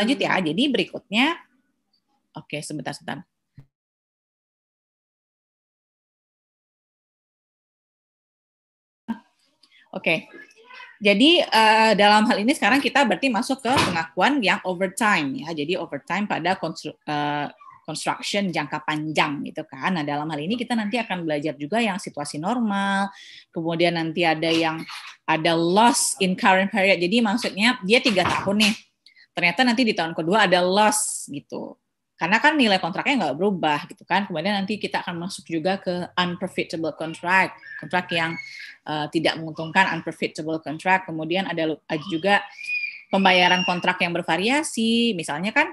lanjut ya. Jadi berikutnya, oke okay, sebentar sebentar. Oke, okay. jadi uh, dalam hal ini sekarang kita berarti masuk ke pengakuan yang overtime ya. Jadi overtime pada konstru uh, construction jangka panjang gitu kan. Nah dalam hal ini kita nanti akan belajar juga yang situasi normal, kemudian nanti ada yang ada loss in current period. Jadi maksudnya dia tiga tahun nih ternyata nanti di tahun kedua ada loss gitu karena kan nilai kontraknya nggak berubah gitu kan kemudian nanti kita akan masuk juga ke unprofitable contract kontrak yang uh, tidak menguntungkan unprofitable contract kemudian ada juga pembayaran kontrak yang bervariasi misalnya kan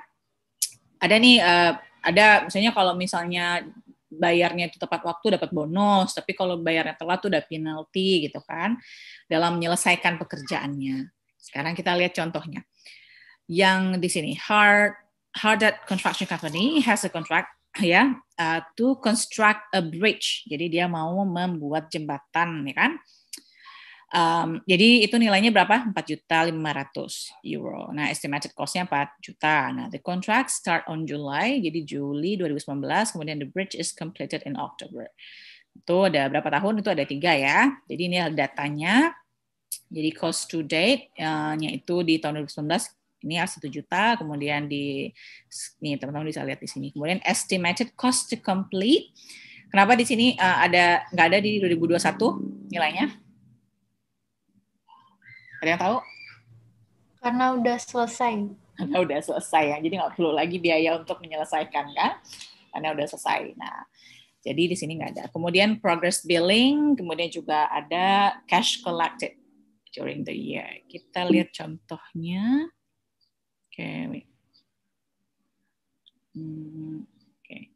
ada nih uh, ada misalnya kalau misalnya bayarnya itu tepat waktu dapat bonus tapi kalau bayarnya telat tuh ada penalti gitu kan dalam menyelesaikan pekerjaannya sekarang kita lihat contohnya yang di sini hard hard construction company has a contract ya uh, to construct a bridge. Jadi dia mau membuat jembatan ya kan. Um, jadi itu nilainya berapa? 4 juta 500 euro. Nah, estimated costnya nya 4 juta. Nah, the contract start on July, jadi Juli 2019, kemudian the bridge is completed in October. Itu ada berapa tahun? Itu ada tiga ya. Jadi ini datanya. Jadi cost to date-nya uh, itu di tahun 2019 ini ya 1 juta, kemudian di nih teman-teman bisa lihat di sini. Kemudian estimated cost to complete. Kenapa di sini uh, ada nggak ada di 2021 nilainya? Ada yang tahu? Karena udah selesai. Karena udah selesai ya, jadi nggak perlu lagi biaya untuk menyelesaikan kan? Karena udah selesai. Nah, jadi di sini nggak ada. Kemudian progress billing, kemudian juga ada cash collected during the year. Kita lihat contohnya. Okay, wait. Hmm, okay.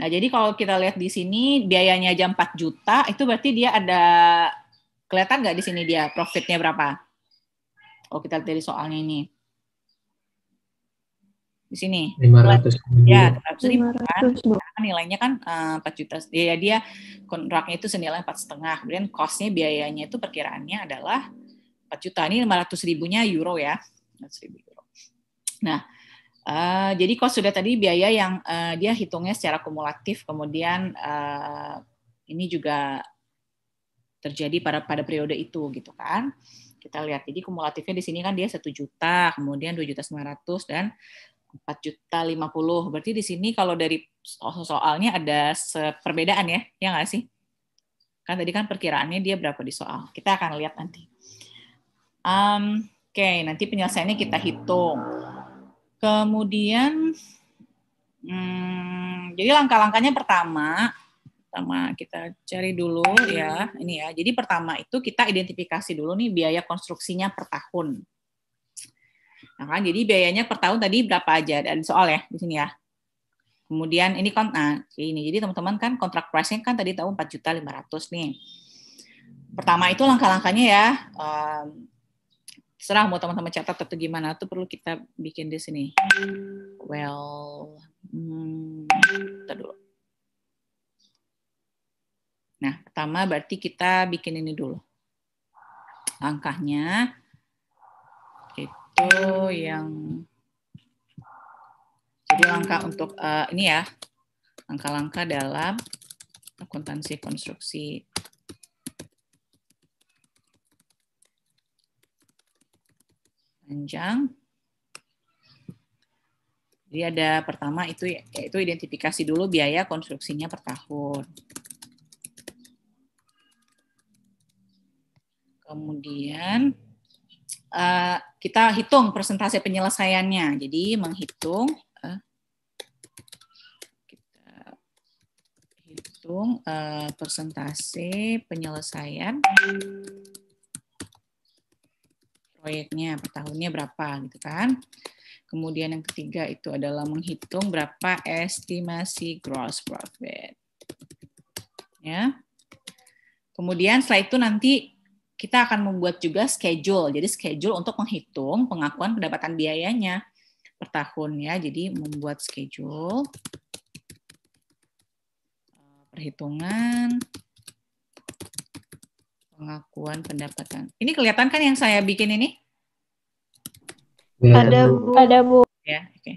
Nah, jadi kalau kita lihat di sini biayanya aja 4 juta, itu berarti dia ada kelihatan nggak di sini dia profitnya berapa? Oh, kita lihat dari soalnya ini. Di sini. 500 Ya, 500 500. kan. Nilainya kan uh, eh, 4 juta. Ya, dia kontraknya itu senilai 4,5. Kemudian cost-nya biayanya itu perkiraannya adalah 4 juta ini 500 ribunya euro ya 500 ribu euro. Nah uh, jadi kos sudah tadi biaya yang uh, dia hitungnya secara kumulatif kemudian uh, ini juga terjadi pada pada periode itu gitu kan kita lihat jadi kumulatifnya di sini kan dia satu juta kemudian dua juta sembilan ratus dan empat juta lima puluh berarti di sini kalau dari soalnya ada perbedaan ya ya nggak sih kan tadi kan perkiraannya dia berapa di soal kita akan lihat nanti Um, Oke, okay, nanti penyelesaiannya kita hitung. Kemudian, hmm, jadi langkah-langkahnya pertama, pertama kita cari dulu ya, ini ya. Jadi pertama itu kita identifikasi dulu nih biaya konstruksinya per tahun. Nah, kan, jadi biayanya per tahun tadi berapa aja? dan soal ya di sini ya. Kemudian ini kan, nah, ini. Jadi teman-teman kan kontrak pricing kan tadi tahu 4.500 nih. Pertama itu langkah-langkahnya ya. Um, serah mau teman-teman catat atau gimana tuh perlu kita bikin di sini. Well, hmm, dulu. Nah, pertama berarti kita bikin ini dulu. Langkahnya itu yang jadi langkah untuk uh, ini ya langkah-langkah dalam akuntansi konstruksi panjang. Jadi ada pertama itu yaitu identifikasi dulu biaya konstruksinya per tahun. Kemudian eh, kita hitung persentase penyelesaiannya. Jadi menghitung eh, kita hitung eh, persentase penyelesaian proyeknya per tahunnya berapa gitu kan. Kemudian yang ketiga itu adalah menghitung berapa estimasi gross profit. Ya. Kemudian setelah itu nanti kita akan membuat juga schedule. Jadi schedule untuk menghitung pengakuan pendapatan biayanya per tahun ya. Jadi membuat schedule eh, perhitungan pengakuan pendapatan. Ini kelihatan kan yang saya bikin ini? Iya. ada bu. Ada bu. Ya, oke. Okay.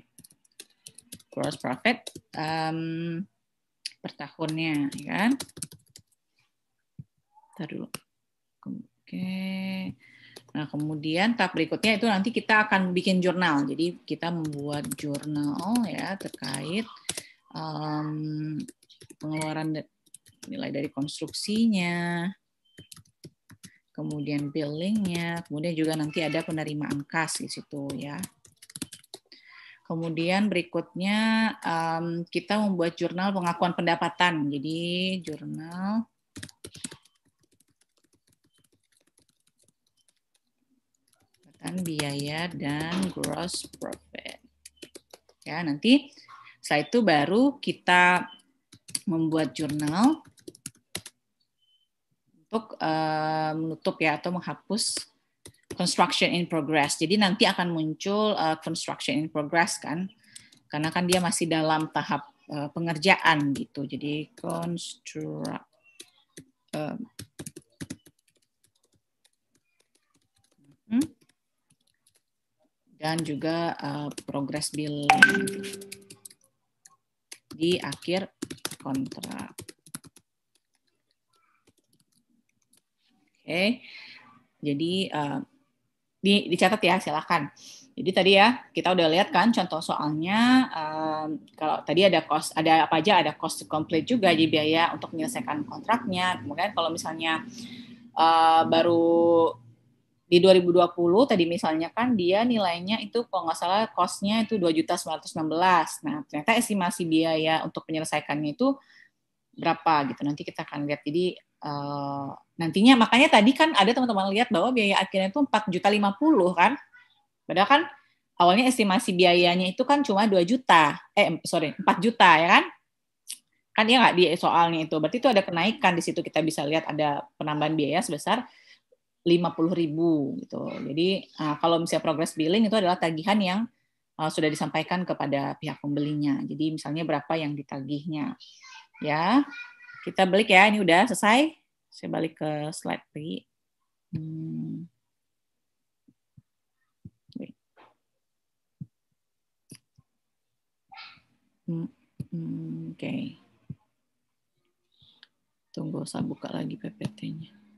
Gross profit um, per tahunnya, ya kan? Taruh. Oke. Okay. Nah, kemudian tahap berikutnya itu nanti kita akan bikin jurnal. Jadi kita membuat jurnal ya terkait um, pengeluaran nilai dari konstruksinya, kemudian billingnya, kemudian juga nanti ada penerimaan kas di situ ya. Kemudian berikutnya um, kita membuat jurnal pengakuan pendapatan. Jadi jurnal pendapatan biaya dan gross profit. Ya, nanti setelah itu baru kita membuat jurnal untuk uh, menutup ya atau menghapus construction in progress. Jadi nanti akan muncul uh, construction in progress kan, karena kan dia masih dalam tahap uh, pengerjaan gitu. Jadi construct uh, dan juga uh, progress bill di akhir kontrak. okay? jadi uh, di, dicatat ya silakan jadi tadi ya kita udah lihat kan contoh soalnya uh, kalau tadi ada cost ada apa aja ada cost to complete juga jadi biaya untuk menyelesaikan kontraknya kemudian kalau misalnya uh, baru di 2020 tadi misalnya kan dia nilainya itu kalau nggak salah costnya itu 2.916 nah ternyata estimasi biaya untuk menyelesaikannya itu berapa gitu nanti kita akan lihat jadi Eh, nantinya makanya tadi kan ada teman-teman lihat bahwa biaya akhirnya itu 4 juta 50 kan. Padahal kan awalnya estimasi biayanya itu kan cuma 2 juta. Eh sorry, 4 juta ya kan? Kan ya nggak di soalnya itu. Berarti itu ada kenaikan di situ kita bisa lihat ada penambahan biaya sebesar 50 ribu gitu. Jadi uh, kalau misalnya progress billing itu adalah tagihan yang uh, sudah disampaikan kepada pihak pembelinya. Jadi misalnya berapa yang ditagihnya. Ya. Kita balik ya, ini udah selesai. Saya balik ke slide lagi. Hmm. hmm. Hmm, Oke. Okay. Tunggu saya buka lagi PPT-nya.